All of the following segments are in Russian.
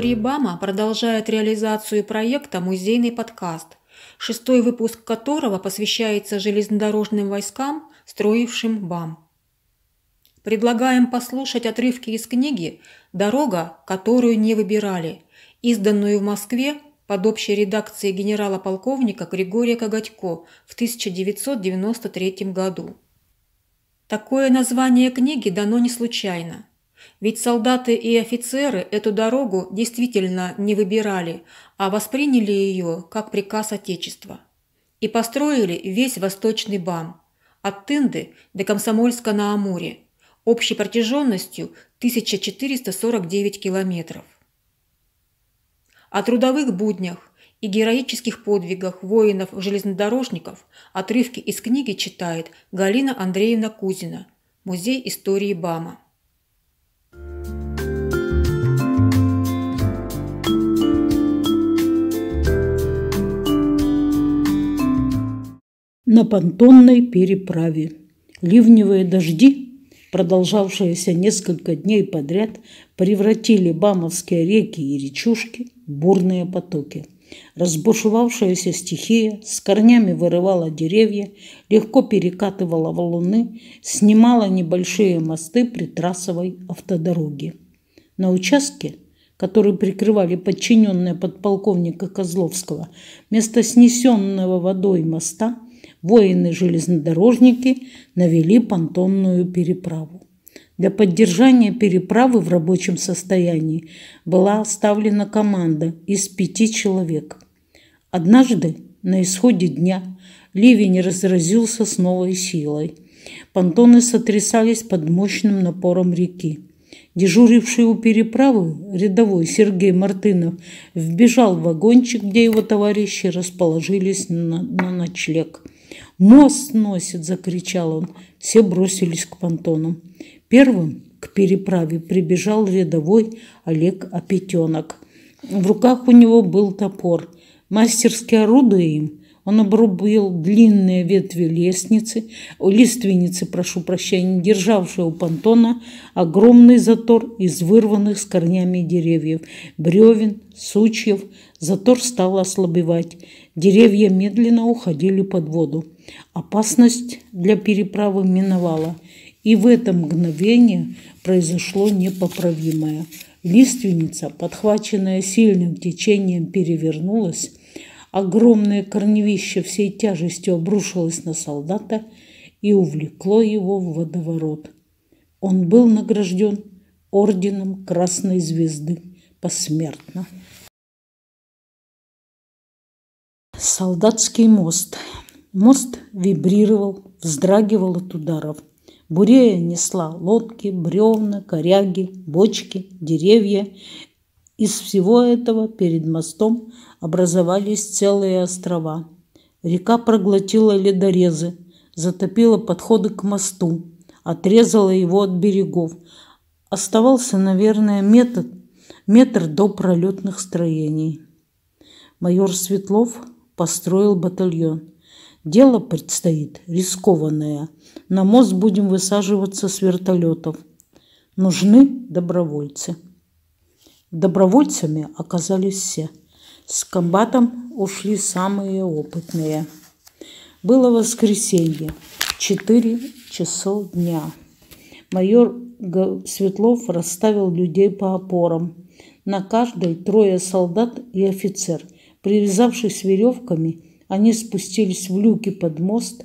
Территории БАМа продолжает реализацию проекта «Музейный подкаст», шестой выпуск которого посвящается железнодорожным войскам, строившим БАМ. Предлагаем послушать отрывки из книги «Дорога, которую не выбирали», изданную в Москве под общей редакцией генерала-полковника Григория Коготько в 1993 году. Такое название книги дано не случайно – ведь солдаты и офицеры эту дорогу действительно не выбирали, а восприняли ее как приказ Отечества. И построили весь Восточный БАМ, от Тынды до Комсомольска на Амуре, общей протяженностью 1449 километров. О трудовых буднях и героических подвигах воинов-железнодорожников отрывки из книги читает Галина Андреевна Кузина, Музей истории БАМа. на понтонной переправе. Ливневые дожди, продолжавшиеся несколько дней подряд, превратили бамовские реки и речушки в бурные потоки. Разбушевавшаяся стихия с корнями вырывала деревья, легко перекатывала валуны, снимала небольшие мосты при трассовой автодороге. На участке который прикрывали подчиненные подполковника Козловского, вместо снесенного водой моста Воины-железнодорожники навели понтонную переправу. Для поддержания переправы в рабочем состоянии была оставлена команда из пяти человек. Однажды, на исходе дня, ливень разразился с новой силой. Понтоны сотрясались под мощным напором реки. Дежуривший у переправы рядовой Сергей Мартынов вбежал в вагончик, где его товарищи расположились на, на ночлег. «Мост сносит!» – закричал он. Все бросились к понтонам. Первым к переправе прибежал рядовой Олег Опетенок. В руках у него был топор. Мастерски орудуя им, он обрубил длинные ветви лестницы, лиственницы, прошу прощения, державшие у понтона огромный затор из вырванных с корнями деревьев, бревен, сучьев. Затор стал ослабевать. Деревья медленно уходили под воду. Опасность для переправы миновала. И в это мгновение произошло непоправимое. Лиственница, подхваченная сильным течением, перевернулась. Огромное корневище всей тяжестью обрушилось на солдата и увлекло его в водоворот. Он был награжден орденом Красной Звезды посмертно. Солдатский мост. Мост вибрировал, вздрагивал от ударов. Бурея несла лодки, бревна, коряги, бочки, деревья. Из всего этого перед мостом образовались целые острова. Река проглотила ледорезы, затопила подходы к мосту, отрезала его от берегов. Оставался, наверное, метод, метр до пролетных строений. Майор Светлов построил батальон. Дело предстоит рискованное. На мост будем высаживаться с вертолетов. Нужны добровольцы. Добровольцами оказались все. С комбатом ушли самые опытные. Было воскресенье, четыре часов дня. Майор Светлов расставил людей по опорам. На каждой трое солдат и офицер – Привязавшись веревками, они спустились в люки под мост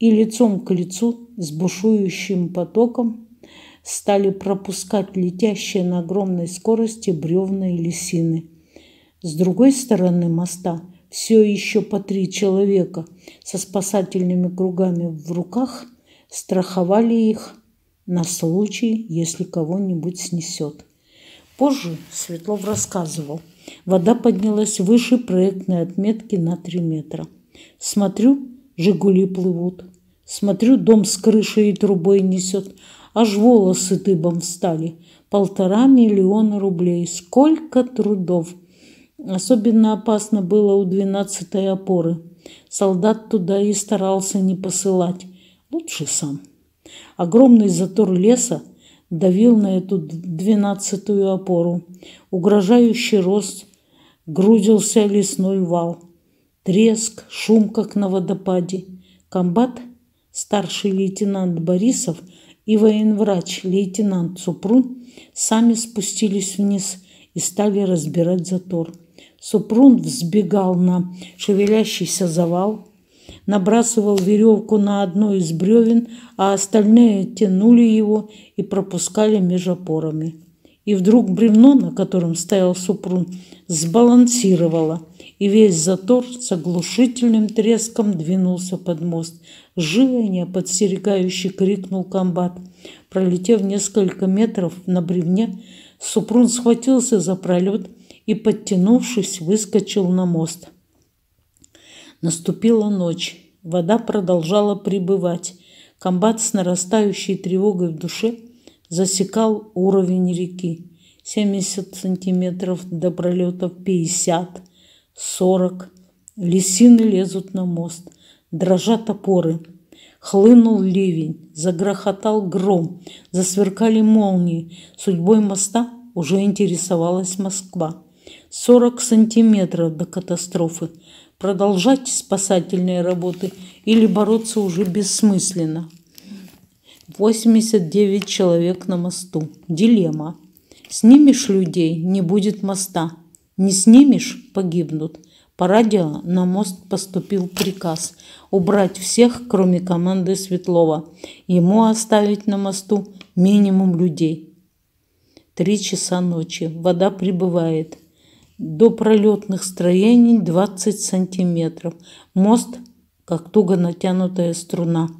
и лицом к лицу с бушующим потоком стали пропускать летящие на огромной скорости бревна и лисины. С другой стороны моста все еще по три человека со спасательными кругами в руках страховали их на случай, если кого-нибудь снесет. Позже Светлов рассказывал – Вода поднялась выше проектной отметки на 3 метра. Смотрю, «Жигули» плывут. Смотрю, дом с крышей и трубой несет. Аж волосы дыбом встали. Полтора миллиона рублей. Сколько трудов! Особенно опасно было у двенадцатой опоры. Солдат туда и старался не посылать. Лучше сам. Огромный затор леса – давил на эту двенадцатую опору. Угрожающий рост грузился лесной вал. Треск, шум, как на водопаде. Комбат, старший лейтенант Борисов и военврач лейтенант Супрун сами спустились вниз и стали разбирать затор. Супрун взбегал на шевелящийся завал, набрасывал веревку на одно из бревен, а остальные тянули его и пропускали между опорами. И вдруг бревно, на котором стоял супрун, сбалансировало, и весь затор с оглушительным треском двинулся под мост. «Живо не!» – подстерегающий крикнул комбат. Пролетев несколько метров на бревне, супрун схватился за пролет и, подтянувшись, выскочил на мост – Наступила ночь. Вода продолжала прибывать. Комбат с нарастающей тревогой в душе засекал уровень реки. 70 сантиметров до пролета 50, 40. Лисины лезут на мост. Дрожат опоры. Хлынул ливень, загрохотал гром, засверкали молнии. Судьбой моста уже интересовалась Москва. 40 сантиметров до катастрофы. Продолжать спасательные работы или бороться уже бессмысленно. 89 человек на мосту. Дилемма. Снимешь людей, не будет моста. Не снимешь – погибнут. По радио на мост поступил приказ убрать всех, кроме команды Светлова. Ему оставить на мосту минимум людей. Три часа ночи. Вода прибывает. До пролетных строений 20 сантиметров. Мост, как туго натянутая струна.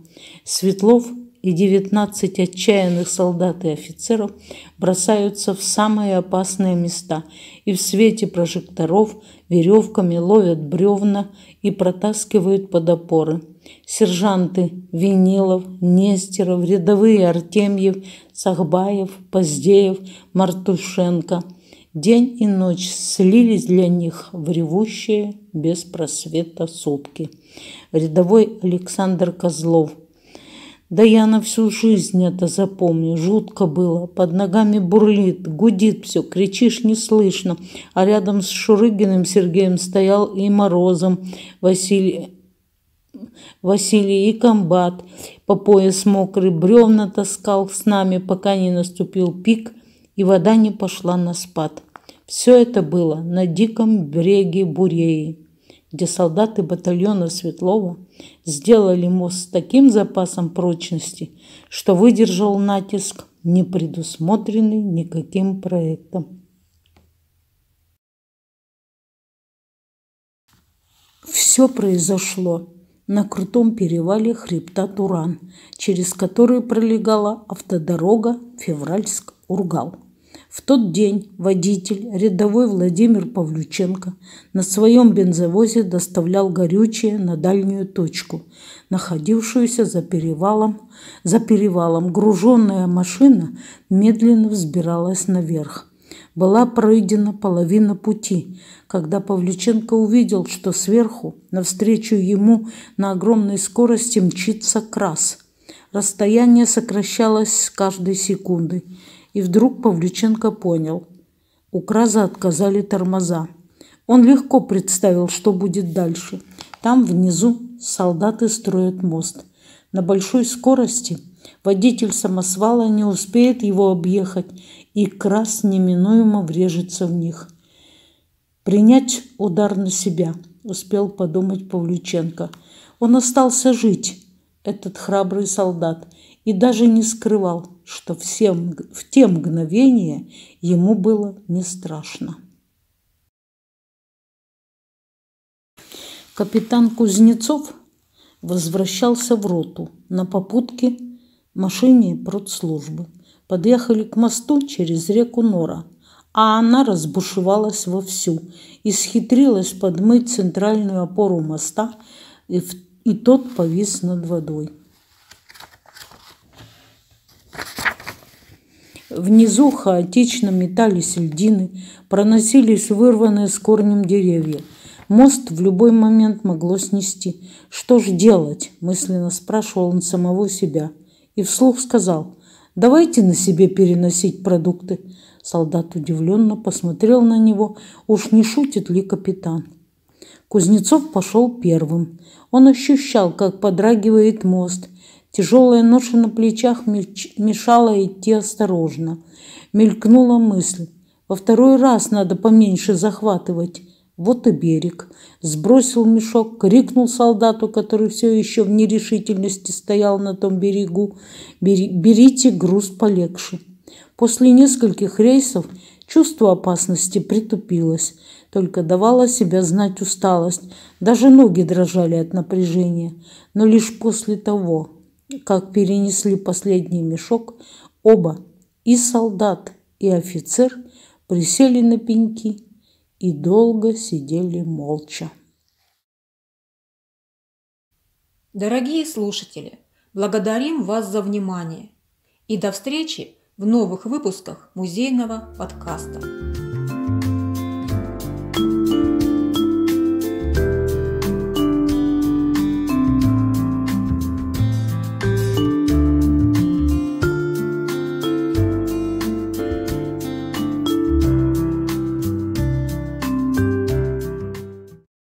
Светлов и 19 отчаянных солдат и офицеров бросаются в самые опасные места и в свете прожекторов веревками ловят бревна и протаскивают под опоры. Сержанты Винилов, Нестеров, рядовые Артемьев, Сахбаев, Поздеев, Мартушенко – День и ночь слились для них в ревущие без просвета сутки. Рядовой Александр Козлов. Да я на всю жизнь это запомню. Жутко было. Под ногами бурлит, гудит все, кричишь не слышно. А рядом с Шурыгиным Сергеем стоял и Морозом Василий Василий и комбат. По пояс мокрый бревна таскал с нами, пока не наступил пик, и вода не пошла на спад. Все это было на диком бреге Буреи, где солдаты батальона Светлова сделали мост с таким запасом прочности, что выдержал натиск, не предусмотренный никаким проектом. Все произошло на крутом перевале хребта Туран, через который пролегала автодорога Февральск-Ургал. В тот день водитель, рядовой Владимир Павлюченко, на своем бензовозе доставлял горючее на дальнюю точку, находившуюся за перевалом. За перевалом груженная машина медленно взбиралась наверх. Была пройдена половина пути, когда Павлюченко увидел, что сверху, навстречу ему, на огромной скорости мчится крас. Расстояние сокращалось с каждой секундой. И вдруг Павлюченко понял. У Краза отказали тормоза. Он легко представил, что будет дальше. Там внизу солдаты строят мост. На большой скорости водитель самосвала не успеет его объехать, и Крас неминуемо врежется в них. Принять удар на себя, успел подумать Павлюченко. Он остался жить, этот храбрый солдат, и даже не скрывал – что всем в те мгновения ему было не страшно. Капитан Кузнецов возвращался в роту на попутке машине продслужбы. Подъехали к мосту через реку Нора, а она разбушевалась вовсю и схитрилась подмыть центральную опору моста, и, в, и тот повис над водой. Внизу хаотично метались льдины, проносились вырванные с корнем деревья. Мост в любой момент могло снести. «Что ж делать?» – мысленно спрашивал он самого себя. И вслух сказал, «Давайте на себе переносить продукты». Солдат удивленно посмотрел на него, уж не шутит ли капитан. Кузнецов пошел первым. Он ощущал, как подрагивает мост – Тяжелая ноша на плечах мешала идти осторожно. Мелькнула мысль. Во второй раз надо поменьше захватывать. Вот и берег. Сбросил мешок, крикнул солдату, который все еще в нерешительности стоял на том берегу. «Берите груз полегче». После нескольких рейсов чувство опасности притупилось. Только давала себя знать усталость. Даже ноги дрожали от напряжения. Но лишь после того, как перенесли последний мешок, оба, и солдат, и офицер, присели на пеньки и долго сидели молча. Дорогие слушатели, благодарим вас за внимание и до встречи в новых выпусках музейного подкаста.